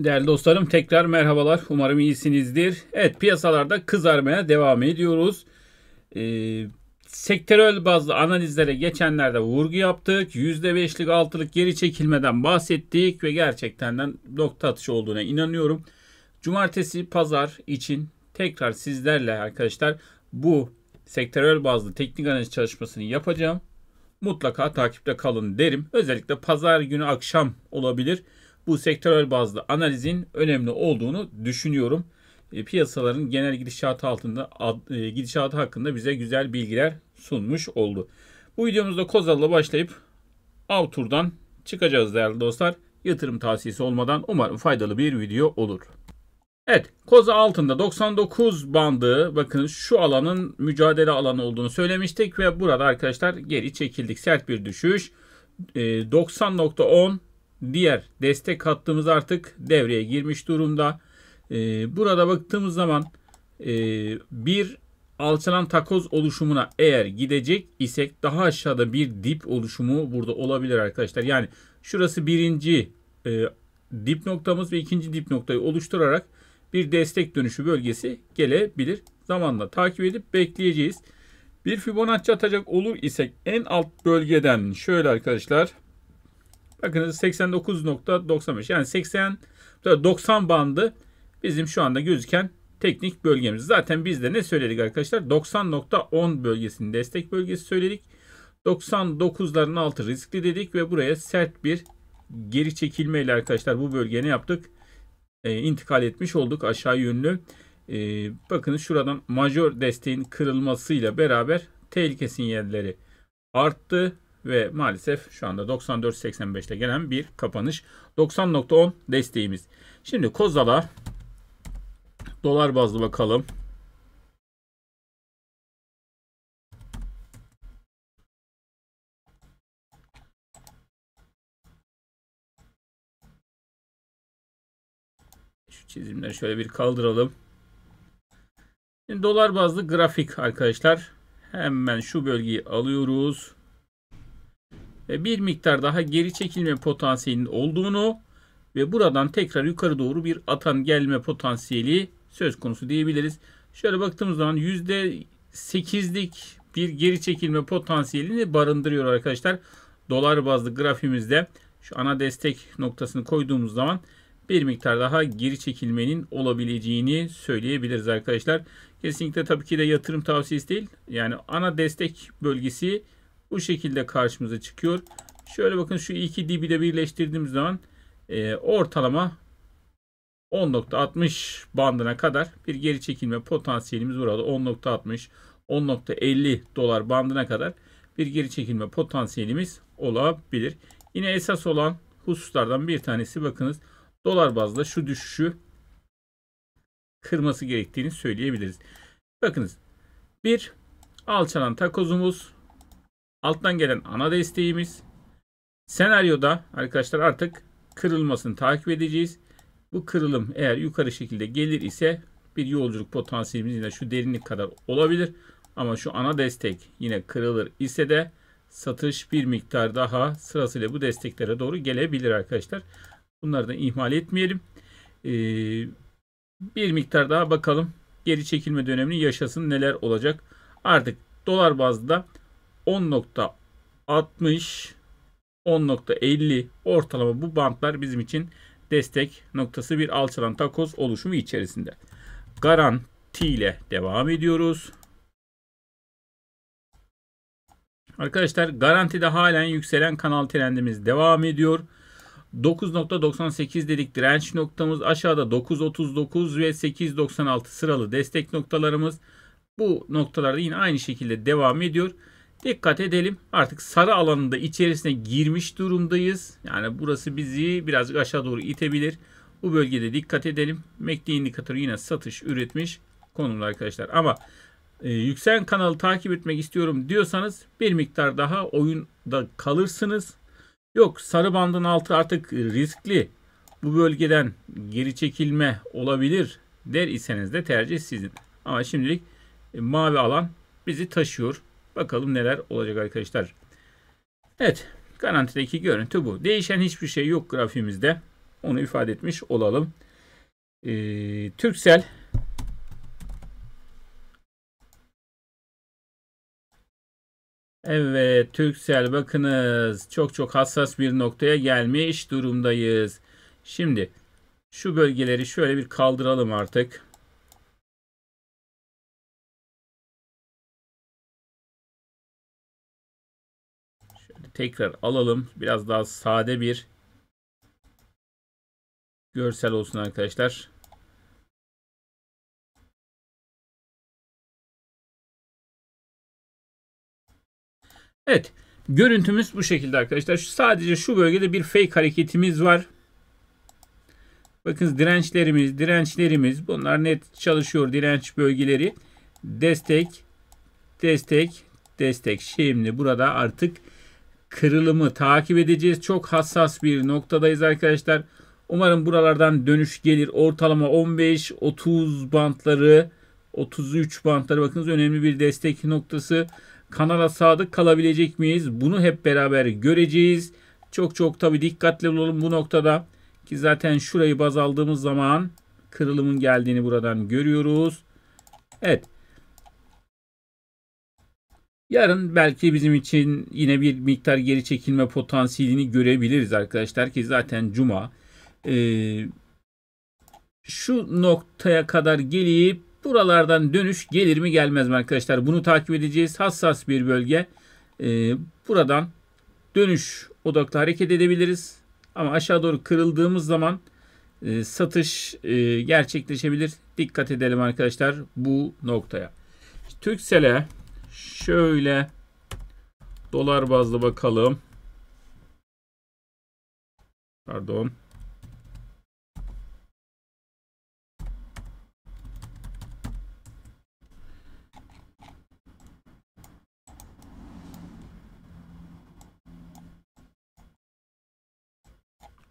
Değerli dostlarım tekrar merhabalar. Umarım iyisinizdir. Evet piyasalarda kızarmaya devam ediyoruz. Ee, sektörel bazlı analizlere geçenlerde vurgu yaptık. %5'lik 6'lık geri çekilmeden bahsettik ve gerçekten de nokta atışı olduğuna inanıyorum. Cumartesi pazar için tekrar sizlerle arkadaşlar bu sektörel bazlı teknik analiz çalışmasını yapacağım. Mutlaka takipte kalın derim. Özellikle pazar günü akşam olabilir bu sektörel bazlı analizin önemli olduğunu düşünüyorum. E, piyasaların genel gidişatı altında e, gidişatı hakkında bize güzel bilgiler sunmuş oldu. Bu videomuzda Kozal'la başlayıp Avtur'dan çıkacağız değerli dostlar. Yatırım tavsiyesi olmadan umarım faydalı bir video olur. Evet Koza altında 99 bandı bakın şu alanın mücadele alanı olduğunu söylemiştik ve burada arkadaşlar geri çekildik sert bir düşüş. E, 90.10 diğer destek hattımız artık devreye girmiş durumda. E, burada baktığımız zaman e, bir alçalan takoz oluşumuna eğer gidecek isek daha aşağıda bir dip oluşumu burada olabilir arkadaşlar. Yani şurası birinci e, dip noktamız ve ikinci dip noktayı oluşturarak bir destek dönüşü bölgesi gelebilir. Zamanla takip edip bekleyeceğiz. Bir Fibonacci atacak olur isek en alt bölgeden şöyle arkadaşlar Bakınız 89.95 yani 80 90 bandı bizim şu anda gözüken teknik bölgemiz. Zaten biz de ne söyledik arkadaşlar? 90.10 bölgesinin destek bölgesi söyledik. 99'ların altı riskli dedik ve buraya sert bir geri çekilme ile arkadaşlar bu bölgeye ne yaptık? E, intikal etmiş olduk aşağı yönlü. E, bakın şuradan majör desteğin kırılmasıyla beraber tehlikesin yerleri arttı ve maalesef şu anda 94.85'te gelen bir kapanış. 90.10 desteğimiz. Şimdi Kozala dolar bazlı bakalım. Şu çizimleri şöyle bir kaldıralım. Şimdi dolar bazlı grafik arkadaşlar. Hemen şu bölgeyi alıyoruz bir miktar daha geri çekilme potansiyelinin olduğunu ve buradan tekrar yukarı doğru bir atan gelme potansiyeli söz konusu diyebiliriz. Şöyle baktığımız zaman %8'lik bir geri çekilme potansiyelini barındırıyor arkadaşlar. Dolar bazlı grafimizde şu ana destek noktasını koyduğumuz zaman bir miktar daha geri çekilmenin olabileceğini söyleyebiliriz arkadaşlar. Kesinlikle tabii ki de yatırım tavsiyesi değil. Yani ana destek bölgesi bu şekilde karşımıza çıkıyor. Şöyle bakın şu iki dibi de birleştirdiğimiz zaman e, ortalama 10.60 bandına kadar bir geri çekilme potansiyelimiz burada 10.60 10.50 dolar bandına kadar bir geri çekilme potansiyelimiz olabilir. Yine esas olan hususlardan bir tanesi bakınız dolar bazda şu düşüşü kırması gerektiğini söyleyebiliriz. Bakınız bir alçalan takozumuz Alttan gelen ana desteğimiz. Senaryoda arkadaşlar artık kırılmasını takip edeceğiz. Bu kırılım eğer yukarı şekilde gelir ise bir yolculuk potansiyelimiz yine şu derinlik kadar olabilir. Ama şu ana destek yine kırılır ise de satış bir miktar daha sırasıyla bu desteklere doğru gelebilir arkadaşlar. Bunları da ihmal etmeyelim. Ee, bir miktar daha bakalım. Geri çekilme dönemini yaşasın neler olacak. Artık dolar bazlı da 10.60 10.50 ortalama bu bantlar bizim için destek noktası bir alçalan takoz oluşumu içerisinde. Garanti ile devam ediyoruz. Arkadaşlar garantide halen yükselen kanal trendimiz devam ediyor. 9.98 dedik direnç noktamız. Aşağıda 9.39 ve 8.96 sıralı destek noktalarımız. Bu noktalarda yine aynı şekilde devam ediyor. Dikkat edelim. Artık sarı alanın içerisine girmiş durumdayız. Yani burası bizi biraz aşağı doğru itebilir. Bu bölgede dikkat edelim. MACD indikatörü yine satış üretmiş konumda arkadaşlar. Ama e, yükselen kanalı takip etmek istiyorum diyorsanız bir miktar daha oyunda kalırsınız. Yok sarı bandın altı artık riskli. Bu bölgeden geri çekilme olabilir der iseniz de tercih sizin. Ama şimdilik e, mavi alan bizi taşıyor. Bakalım neler olacak arkadaşlar. Evet. Garantideki görüntü bu. Değişen hiçbir şey yok grafimizde. Onu ifade etmiş olalım. Ee, Türksel Evet Türksel bakınız çok çok hassas bir noktaya gelmiş durumdayız. Şimdi şu bölgeleri şöyle bir kaldıralım artık. tekrar alalım. Biraz daha sade bir görsel olsun arkadaşlar. Evet. Görüntümüz bu şekilde arkadaşlar. Sadece şu bölgede bir fake hareketimiz var. Bakın dirençlerimiz, dirençlerimiz bunlar net çalışıyor direnç bölgeleri. Destek, destek, destek. Şimdi burada artık kırılımı takip edeceğiz. Çok hassas bir noktadayız arkadaşlar. Umarım buralardan dönüş gelir. Ortalama 15-30 bantları 33 bantları bakınız önemli bir destek noktası. Kanala sadık kalabilecek miyiz? Bunu hep beraber göreceğiz. Çok çok tabii dikkatli olalım bu noktada. Ki zaten şurayı baz aldığımız zaman kırılımın geldiğini buradan görüyoruz. Evet Yarın belki bizim için yine bir miktar geri çekilme potansiyelini görebiliriz arkadaşlar ki zaten cuma. Ee, şu noktaya kadar gelip buralardan dönüş gelir mi gelmez mi arkadaşlar? Bunu takip edeceğiz. Hassas bir bölge. Ee, buradan dönüş odaklı hareket edebiliriz. Ama aşağı doğru kırıldığımız zaman e, satış e, gerçekleşebilir. Dikkat edelim arkadaşlar bu noktaya. Türksel'e Şöyle dolar bazlı bakalım. Pardon.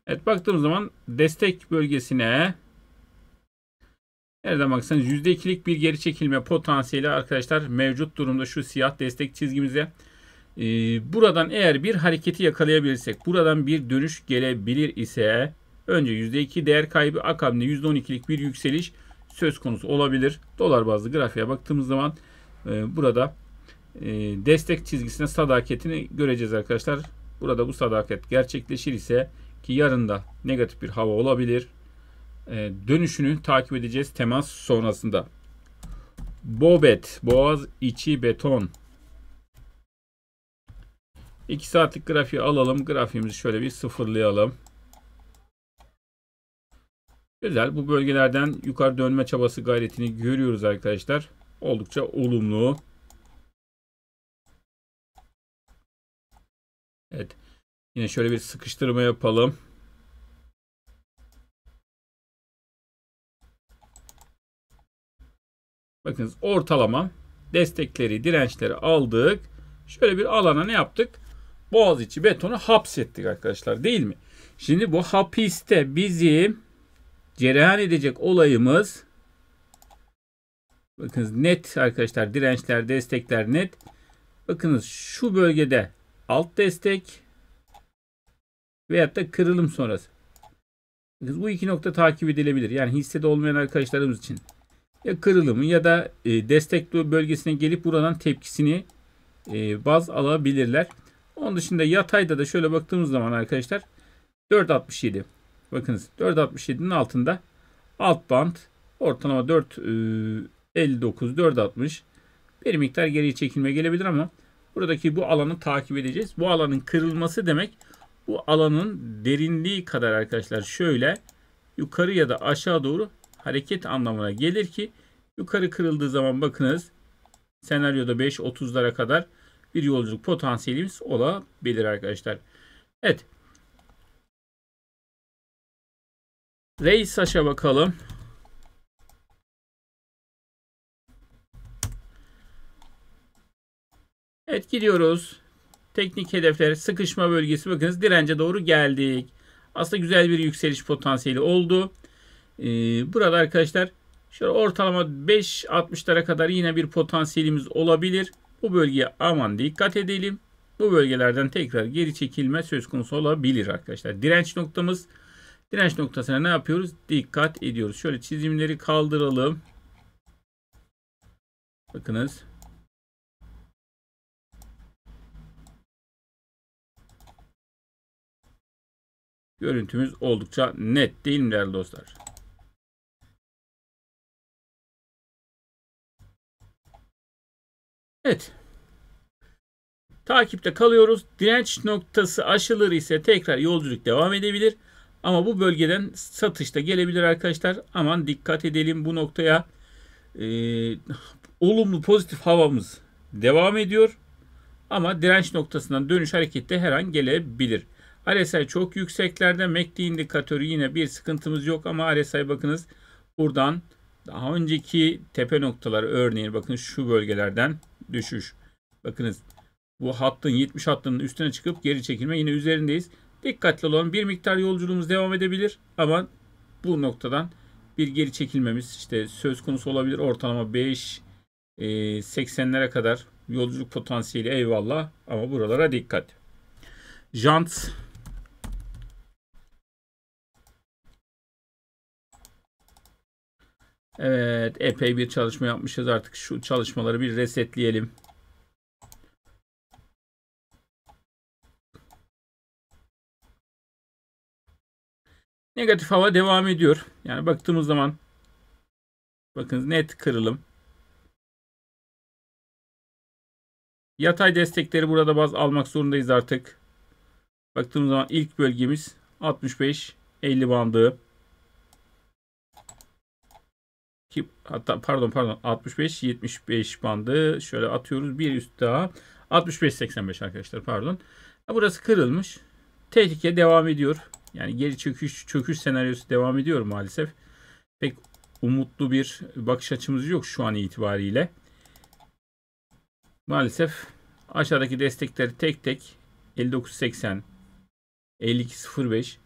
Evet baktığımız zaman destek bölgesine Nereden baksanız %2'lik bir geri çekilme potansiyeli arkadaşlar mevcut durumda şu siyah destek çizgimize. Ee, buradan eğer bir hareketi yakalayabilirsek buradan bir dönüş gelebilir ise önce %2 değer kaybı akabinde %12'lik bir yükseliş söz konusu olabilir. Dolar bazlı grafiğe baktığımız zaman e, burada e, destek çizgisine sadaketini göreceğiz arkadaşlar. Burada bu sadaket gerçekleşir ise ki yarında negatif bir hava olabilir. E, dönüşünü takip edeceğiz temas sonrasında. Bobet, Boğaz içi beton. 2 saatlik grafiği alalım. Grafiğimizi şöyle bir sıfırlayalım. Güzel. Bu bölgelerden yukarı dönme çabası gayretini görüyoruz arkadaşlar. Oldukça olumlu. Evet. Yine şöyle bir sıkıştırma yapalım. Bakınız ortalama destekleri, dirençleri aldık. Şöyle bir alana ne yaptık? Boğaz içi betonu hapsettik arkadaşlar değil mi? Şimdi bu hapiste bizim cereyan edecek olayımız bakınız net arkadaşlar dirençler, destekler net. Bakınız şu bölgede alt destek veyahut da kırılım sonrası. Bakınız bu iki nokta takip edilebilir. Yani hissede olmayan arkadaşlarımız için kırılımı ya da e, destekli bölgesine gelip buradan tepkisini e, baz alabilirler. Onun dışında yatayda da şöyle baktığımız zaman arkadaşlar 4.67 bakınız 4.67'nin altında alt band ortalama 4.59 4.60 e, bir miktar geriye çekilme gelebilir ama buradaki bu alanı takip edeceğiz. Bu alanın kırılması demek bu alanın derinliği kadar arkadaşlar şöyle yukarı ya da aşağı doğru hareket anlamına gelir ki yukarı kırıldığı zaman bakınız senaryoda 5-30 5.30'lara kadar bir yolculuk potansiyelimiz olabilir arkadaşlar. Evet. Ray Sasha bakalım. Evet gidiyoruz. Teknik hedefler sıkışma bölgesi bakınız dirence doğru geldik. Aslında güzel bir yükseliş potansiyeli oldu. Ee, burada arkadaşlar şöyle ortalama 5.60'lara kadar yine bir potansiyelimiz olabilir. Bu bölgeye aman dikkat edelim. Bu bölgelerden tekrar geri çekilme söz konusu olabilir arkadaşlar. Direnç noktamız direnç noktasına ne yapıyoruz? Dikkat ediyoruz. Şöyle çizimleri kaldıralım. Bakınız. Görüntümüz oldukça net değil mi değerli dostlar? Evet. Takipte kalıyoruz. Direnç noktası aşılır ise tekrar yolculuk devam edebilir. Ama bu bölgeden satışta gelebilir arkadaşlar. Aman dikkat edelim bu noktaya. Ee, olumlu pozitif havamız devam ediyor. Ama direnç noktasından dönüş harekette her an gelebilir. RSI çok yükseklerde. MACD indikatörü yine bir sıkıntımız yok ama RSI bakınız buradan daha önceki tepe noktaları örneğin bakın şu bölgelerden düşüş. Bakınız bu hattın 70 hattının üstüne çıkıp geri çekilme yine üzerindeyiz. Dikkatli olun. Bir miktar yolculuğumuz devam edebilir ama bu noktadan bir geri çekilmemiz işte söz konusu olabilir. Ortalama 5 80'lere e, kadar yolculuk potansiyeli eyvallah ama buralara dikkat. Jant Evet epey bir çalışma yapmışız. Artık şu çalışmaları bir resetleyelim. Negatif hava devam ediyor. Yani baktığımız zaman bakın net kırılım. Yatay destekleri burada baz almak zorundayız artık. Baktığımız zaman ilk bölgemiz 65-50 bandı. ki hatta pardon pardon 65 75 bandı şöyle atıyoruz bir üst daha 65 85 arkadaşlar pardon. Burası kırılmış. Tehlike devam ediyor. Yani geri çöküş çöküş senaryosu devam ediyor maalesef. Pek umutlu bir bakış açımız yok şu an itibariyle. Maalesef aşağıdaki destekleri tek tek 5980 5205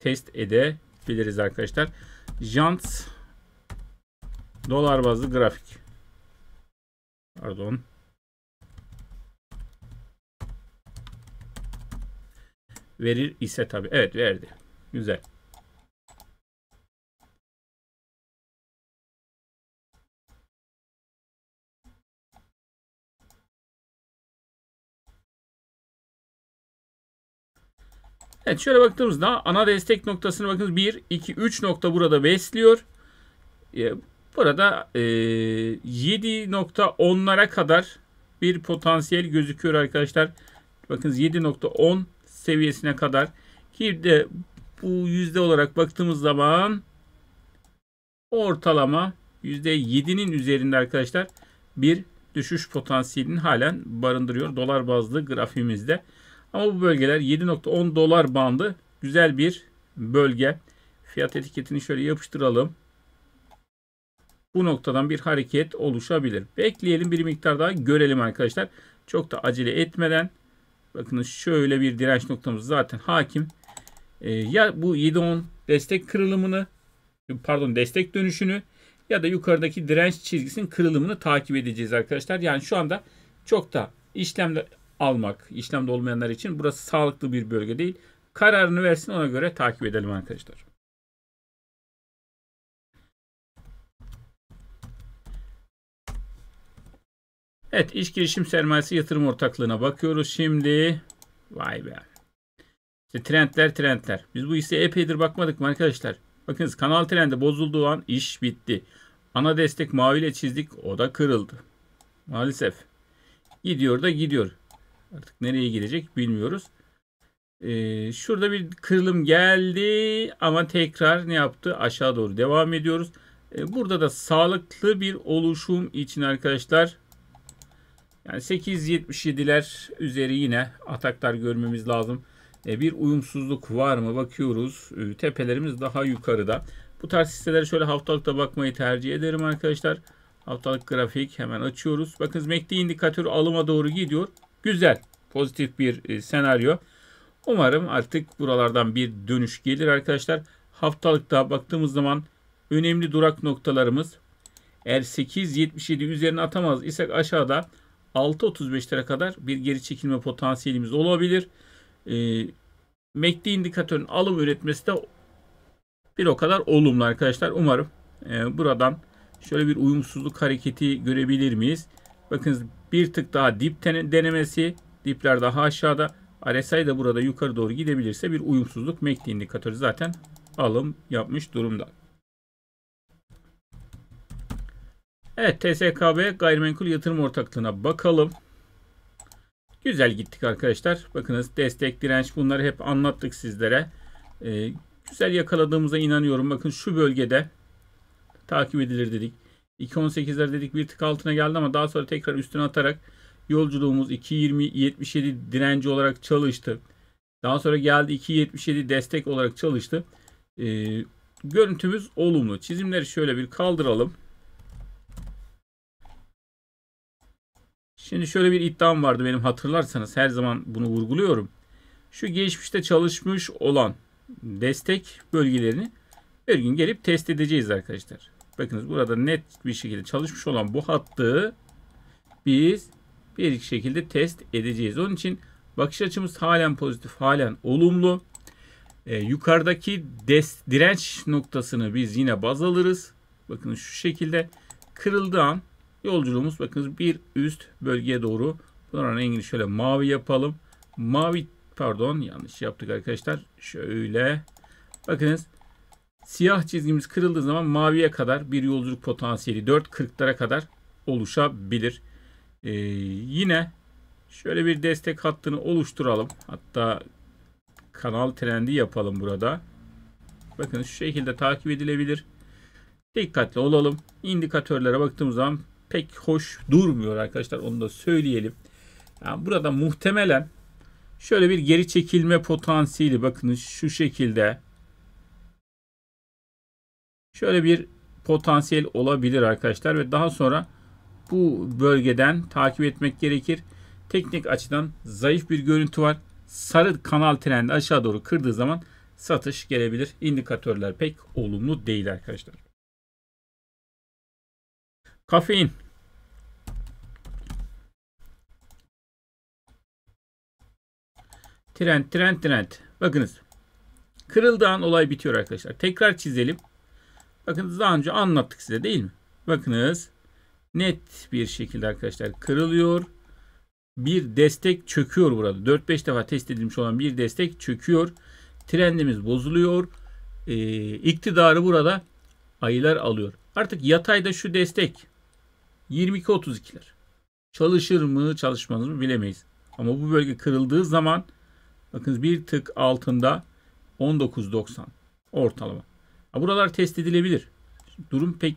test edebiliriz arkadaşlar. Jant Dolar bazlı grafik. Pardon. Verir ise tabii. Evet verdi. Güzel. Evet şöyle baktığımızda ana destek noktasını bakınız 1, 2, 3 nokta burada besliyor. Ee, Burada e, 7.10'lara kadar bir potansiyel gözüküyor arkadaşlar. Bakınız 7.10 seviyesine kadar ki de bu yüzde olarak baktığımız zaman ortalama %7'nin üzerinde arkadaşlar bir düşüş potansiyelini halen barındırıyor dolar bazlı grafiğimizde. Ama bu bölgeler 7.10 dolar bandı güzel bir bölge. Fiyat etiketini şöyle yapıştıralım bu noktadan bir hareket oluşabilir. Bekleyelim bir miktar daha görelim arkadaşlar. Çok da acele etmeden bakın şöyle bir direnç noktamız zaten hakim. Ee, ya bu 7.10 destek kırılımını pardon destek dönüşünü ya da yukarıdaki direnç çizgisinin kırılımını takip edeceğiz arkadaşlar. Yani şu anda çok da işlemde almak, işlemde olmayanlar için burası sağlıklı bir bölge değil. Kararını versin ona göre takip edelim arkadaşlar. Evet iş girişim sermayesi yatırım ortaklığına bakıyoruz şimdi. Vay be. İşte trendler trendler. Biz bu hisseye epeydir bakmadık mı arkadaşlar? Bakınız kanal trendi bozulduğu an iş bitti. Ana destek maviyle çizdik o da kırıldı. Maalesef. Gidiyor da gidiyor. Artık nereye gidecek bilmiyoruz. Ee, şurada bir kırılım geldi ama tekrar ne yaptı? Aşağı doğru devam ediyoruz. Ee, burada da sağlıklı bir oluşum için arkadaşlar yani 8.77'ler üzeri yine ataklar görmemiz lazım. E, bir uyumsuzluk var mı bakıyoruz. E, tepelerimiz daha yukarıda. Bu tarz hisselere şöyle haftalıkta bakmayı tercih ederim arkadaşlar. Haftalık grafik hemen açıyoruz. Bakın MACD indikatörü alıma doğru gidiyor. Güzel. Pozitif bir e, senaryo. Umarım artık buralardan bir dönüş gelir arkadaşlar. Haftalıkta baktığımız zaman önemli durak noktalarımız eğer 8.77 üzerine atamaz isek aşağıda 6.35'lere kadar bir geri çekilme potansiyelimiz olabilir. E, ee, MACD indikatörün alım üretmesi de bir o kadar olumlu arkadaşlar. Umarım e, buradan şöyle bir uyumsuzluk hareketi görebilir miyiz? Bakınız bir tık daha dip denemesi. Dipler daha aşağıda. RSI de burada yukarı doğru gidebilirse bir uyumsuzluk MACD indikatörü zaten alım yapmış durumda. Evet TSKB gayrimenkul yatırım ortaklığına bakalım. Güzel gittik arkadaşlar. Bakınız destek, direnç bunları hep anlattık sizlere. Ee, güzel yakaladığımıza inanıyorum. Bakın şu bölgede takip edilir dedik. 2.18'ler dedik bir tık altına geldi ama daha sonra tekrar üstüne atarak yolculuğumuz 2.20-77 direnci olarak çalıştı. Daha sonra geldi 2.77 destek olarak çalıştı. Ee, görüntümüz olumlu. Çizimleri şöyle bir kaldıralım. Şimdi şöyle bir iddiam vardı benim hatırlarsanız her zaman bunu vurguluyorum. Şu geçmişte çalışmış olan destek bölgelerini bir gün gelip test edeceğiz arkadaşlar. Bakınız burada net bir şekilde çalışmış olan bu hattı biz bir şekilde test edeceğiz. Onun için bakış açımız halen pozitif, halen olumlu. E, yukarıdaki des, direnç noktasını biz yine baz alırız. Bakın şu şekilde kırıldığı an Yolculuğumuz bakınız bir üst bölgeye doğru. Bunların rengini şöyle mavi yapalım. Mavi pardon yanlış yaptık arkadaşlar. Şöyle bakınız siyah çizgimiz kırıldığı zaman maviye kadar bir yolculuk potansiyeli 4.40'lara kadar oluşabilir. Ee, yine şöyle bir destek hattını oluşturalım. Hatta kanal trendi yapalım burada. Bakın şu şekilde takip edilebilir. Dikkatli olalım. İndikatörlere baktığımız zaman pek hoş durmuyor arkadaşlar. Onu da söyleyelim. Yani burada muhtemelen şöyle bir geri çekilme potansiyeli bakınız şu şekilde. Şöyle bir potansiyel olabilir arkadaşlar ve daha sonra bu bölgeden takip etmek gerekir. Teknik açıdan zayıf bir görüntü var. Sarı kanal trendi aşağı doğru kırdığı zaman satış gelebilir. İndikatörler pek olumlu değil arkadaşlar. Kafein. Trend, trend, trend. Bakınız. Kırıldığı an olay bitiyor arkadaşlar. Tekrar çizelim. Bakınız daha önce anlattık size değil mi? Bakınız. Net bir şekilde arkadaşlar kırılıyor. Bir destek çöküyor burada. 4-5 defa test edilmiş olan bir destek çöküyor. Trendimiz bozuluyor. Ee, iktidarı burada ayılar alıyor. Artık yatayda şu destek 22-32'ler. Çalışır mı çalışmaz mı bilemeyiz. Ama bu bölge kırıldığı zaman bakınız bir tık altında 19.90 ortalama. Ha, buralar test edilebilir. Durum pek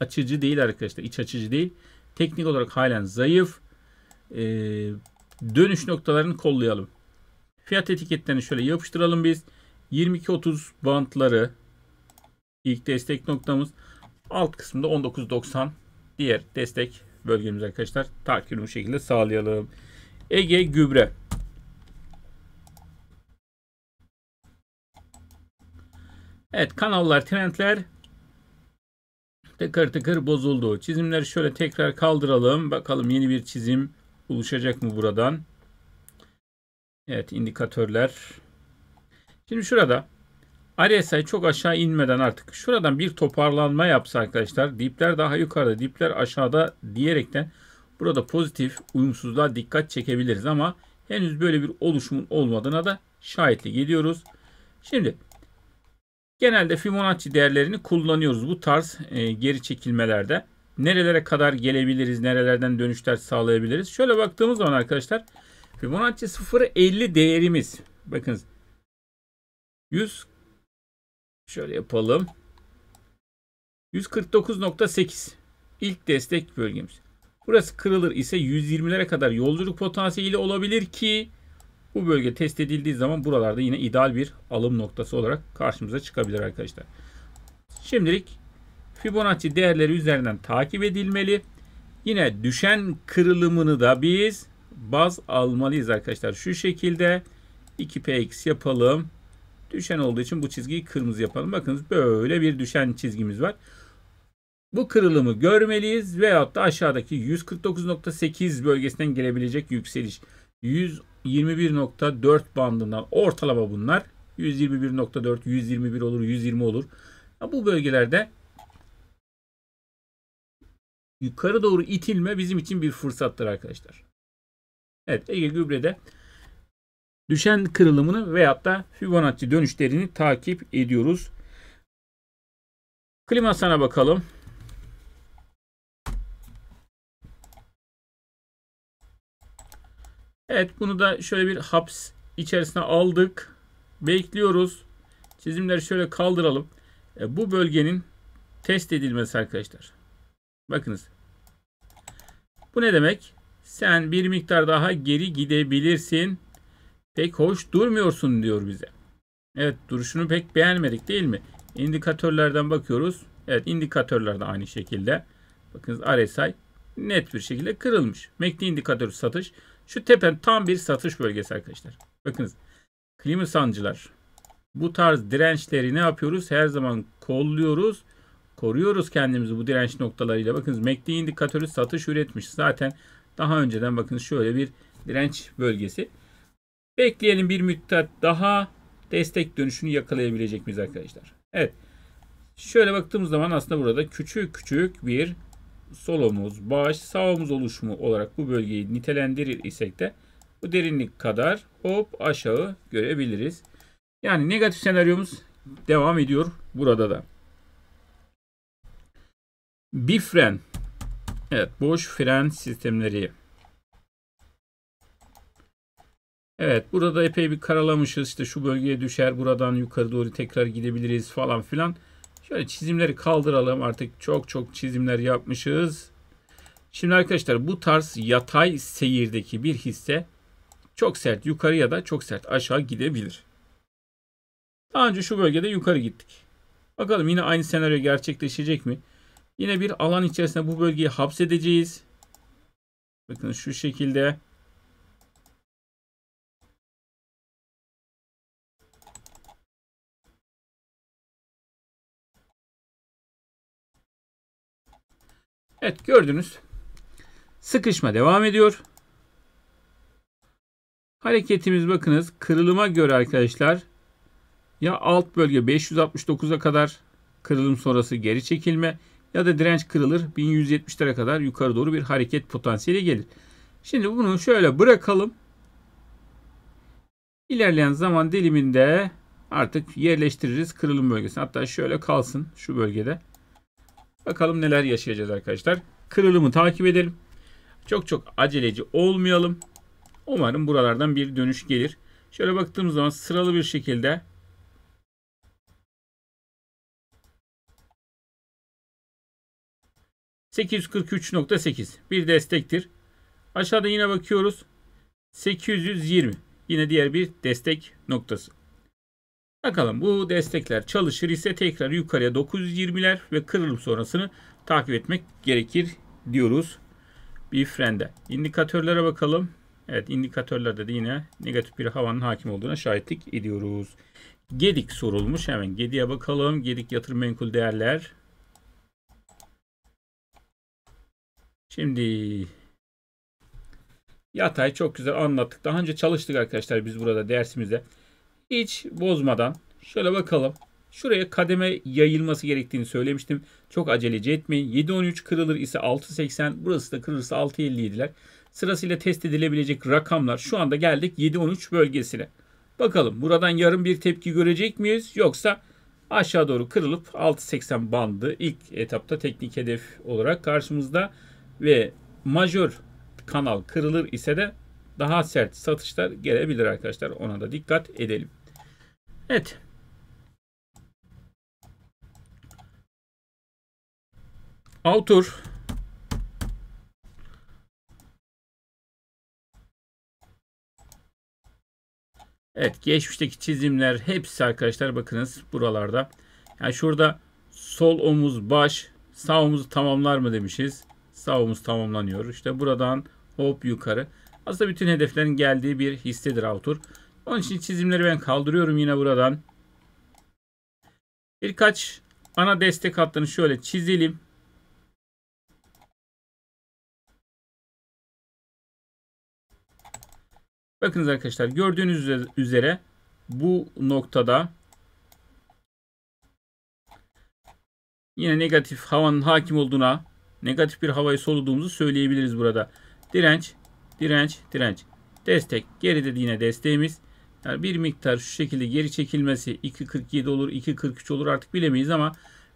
açıcı değil arkadaşlar. İç açıcı değil. Teknik olarak halen zayıf. Ee, dönüş noktalarını kollayalım. Fiyat etiketlerini şöyle yapıştıralım biz. 22-30 bantları ilk destek noktamız. Alt kısımda 19.90 diğer destek bölgemiz arkadaşlar takipini bu şekilde sağlayalım. Ege gübre. Evet kanallar, trendler tıkır tıkır bozuldu. Çizimleri şöyle tekrar kaldıralım. Bakalım yeni bir çizim oluşacak mı buradan? Evet indikatörler. Şimdi şurada RSI çok aşağı inmeden artık şuradan bir toparlanma yapsa arkadaşlar dipler daha yukarıda dipler aşağıda diyerekten burada pozitif uyumsuzluğa dikkat çekebiliriz ama henüz böyle bir oluşumun olmadığına da şahitlik ediyoruz. Şimdi genelde Fibonacci değerlerini kullanıyoruz bu tarz e, geri çekilmelerde. Nerelere kadar gelebiliriz, nerelerden dönüşler sağlayabiliriz? Şöyle baktığımız zaman arkadaşlar Fibonacci 0.50 değerimiz bakınız 100 Şöyle yapalım. 149.8 ilk destek bölgemiz. Burası kırılır ise 120'lere kadar yolculuk potansiyeli olabilir ki bu bölge test edildiği zaman buralarda yine ideal bir alım noktası olarak karşımıza çıkabilir arkadaşlar. Şimdilik Fibonacci değerleri üzerinden takip edilmeli. Yine düşen kırılımını da biz baz almalıyız arkadaşlar. Şu şekilde 2px yapalım. Düşen olduğu için bu çizgiyi kırmızı yapalım. Bakınız böyle bir düşen çizgimiz var. Bu kırılımı görmeliyiz veyahut da aşağıdaki 149.8 bölgesinden gelebilecek yükseliş. 121.4 bandından ortalama bunlar. 121.4, 121 olur, 120 olur. bu bölgelerde yukarı doğru itilme bizim için bir fırsattır arkadaşlar. Evet Ege Gübre'de düşen kırılımını veyahut da Fibonacci dönüşlerini takip ediyoruz. Klimasana bakalım. Evet bunu da şöyle bir haps içerisine aldık. Bekliyoruz. Çizimleri şöyle kaldıralım. E, bu bölgenin test edilmesi arkadaşlar. Bakınız. Bu ne demek? Sen bir miktar daha geri gidebilirsin pek hoş durmuyorsun diyor bize. Evet duruşunu pek beğenmedik değil mi? İndikatörlerden bakıyoruz. Evet indikatörler de aynı şekilde. Bakınız RSI net bir şekilde kırılmış. MACD indikatörü satış. Şu tepen tam bir satış bölgesi arkadaşlar. Bakınız klimasancılar bu tarz dirençleri ne yapıyoruz? Her zaman kolluyoruz. Koruyoruz kendimizi bu direnç noktalarıyla. Bakınız MACD indikatörü satış üretmiş. Zaten daha önceden bakınız şöyle bir direnç bölgesi. Bekleyelim bir müddet daha destek dönüşünü yakalayabilecek miyiz arkadaşlar? Evet. Şöyle baktığımız zaman aslında burada küçük küçük bir solumuz, baş, sağımız oluşumu olarak bu bölgeyi nitelendirir isek de bu derinlik kadar hop aşağı görebiliriz. Yani negatif senaryomuz devam ediyor burada da. Bir fren. Evet boş fren sistemleri Evet burada epey bir karalamışız. İşte şu bölgeye düşer buradan yukarı doğru tekrar gidebiliriz falan filan. Şöyle çizimleri kaldıralım. Artık çok çok çizimler yapmışız. Şimdi arkadaşlar bu tarz yatay seyirdeki bir hisse çok sert yukarı ya da çok sert aşağı gidebilir. Daha önce şu bölgede yukarı gittik. Bakalım yine aynı senaryo gerçekleşecek mi? Yine bir alan içerisinde bu bölgeyi hapsedeceğiz. Bakın şu şekilde. Evet gördünüz. Sıkışma devam ediyor. Hareketimiz bakınız kırılıma göre arkadaşlar ya alt bölge 569'a kadar kırılım sonrası geri çekilme ya da direnç kırılır 1170'lere kadar yukarı doğru bir hareket potansiyeli gelir. Şimdi bunu şöyle bırakalım. İlerleyen zaman diliminde artık yerleştiririz kırılım bölgesine. Hatta şöyle kalsın şu bölgede. Bakalım neler yaşayacağız arkadaşlar. Kırılımı takip edelim. Çok çok aceleci olmayalım. Umarım buralardan bir dönüş gelir. Şöyle baktığımız zaman sıralı bir şekilde ...843.8 bir destektir. Aşağıda yine bakıyoruz. 820 yine diğer bir destek noktası. Bakalım bu destekler çalışır ise tekrar yukarıya 920'ler ve kırılım sonrasını takip etmek gerekir diyoruz. Bir frende. İndikatörlere bakalım. Evet indikatörlerde de yine negatif bir havanın hakim olduğuna şahitlik ediyoruz. Gedik sorulmuş. Hemen Gedik'e bakalım. Gedik yatırım menkul değerler. Şimdi yatay çok güzel anlattık. Daha önce çalıştık arkadaşlar biz burada dersimizde. Hiç bozmadan şöyle bakalım. Şuraya kademe yayılması gerektiğini söylemiştim. Çok aceleci etmeyin. 7.13 kırılır ise 6.80 burası da kırılırsa 6.57'ler. Sırasıyla test edilebilecek rakamlar şu anda geldik 7.13 bölgesine. Bakalım buradan yarın bir tepki görecek miyiz yoksa aşağı doğru kırılıp 6.80 bandı ilk etapta teknik hedef olarak karşımızda ve majör kanal kırılır ise de daha sert satışlar gelebilir arkadaşlar ona da dikkat edelim. Evet. Autor Evet geçmişteki çizimler hepsi arkadaşlar bakınız buralarda. Yani şurada sol omuz baş sağ omuzu tamamlar mı demişiz. Sağ omuz tamamlanıyor. İşte buradan hop yukarı. Aslında bütün hedeflerin geldiği bir hissedir Autur. Onun için çizimleri ben kaldırıyorum yine buradan. Birkaç ana destek hattını şöyle çizelim. Bakınız arkadaşlar gördüğünüz üzere bu noktada yine negatif havanın hakim olduğuna negatif bir havayı soluduğumuzu söyleyebiliriz burada. Direnç, direnç, direnç. Destek. Geride yine desteğimiz. Yani bir miktar şu şekilde geri çekilmesi 2.47 olur, 2.43 olur artık bilemeyiz ama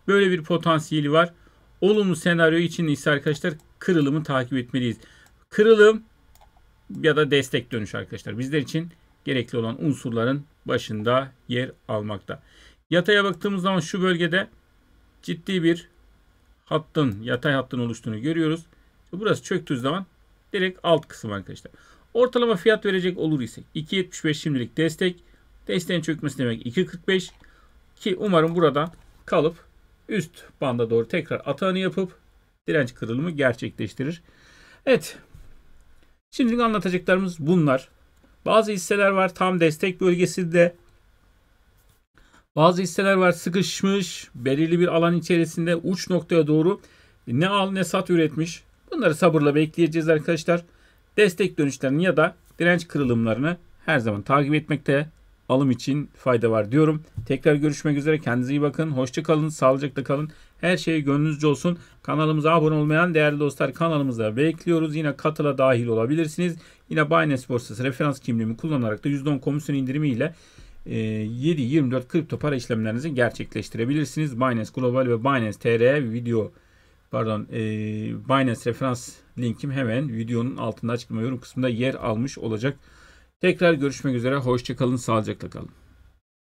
böyle bir potansiyeli var. Olumlu senaryo için ise arkadaşlar kırılımı takip etmeliyiz. Kırılım ya da destek dönüş arkadaşlar bizler için gerekli olan unsurların başında yer almakta. Yataya baktığımız zaman şu bölgede ciddi bir hattın, yatay hattın oluştuğunu görüyoruz. Burası çöktüğü zaman direkt alt kısım arkadaşlar. Ortalama fiyat verecek olur ise 2.75 şimdilik destek. Desteğin çökmesi demek 2.45 ki umarım burada kalıp üst banda doğru tekrar atağını yapıp direnç kırılımı gerçekleştirir. Evet. Şimdilik anlatacaklarımız bunlar. Bazı hisseler var tam destek bölgesinde. Bazı hisseler var sıkışmış, belirli bir alan içerisinde uç noktaya doğru ne al ne sat üretmiş. Bunları sabırla bekleyeceğiz arkadaşlar. Destek dönüşlerini ya da direnç kırılımlarını her zaman takip etmekte alım için fayda var diyorum. Tekrar görüşmek üzere. Kendinize iyi bakın. Hoşça kalın. Sağlıcakla kalın. Her şey gönlünüzce olsun. Kanalımıza abone olmayan değerli dostlar kanalımıza bekliyoruz. Yine katıla dahil olabilirsiniz. Yine Binance borsası referans kimliğimi kullanarak da %10 komisyon indirimiyle 7-24 e, kripto para işlemlerinizi gerçekleştirebilirsiniz. Binance Global ve Binance TR video pardon e, Binance referans linkim hemen videonun altında açıklama yorum kısmında yer almış olacak. Tekrar görüşmek üzere. Hoşçakalın. Sağlıcakla kalın.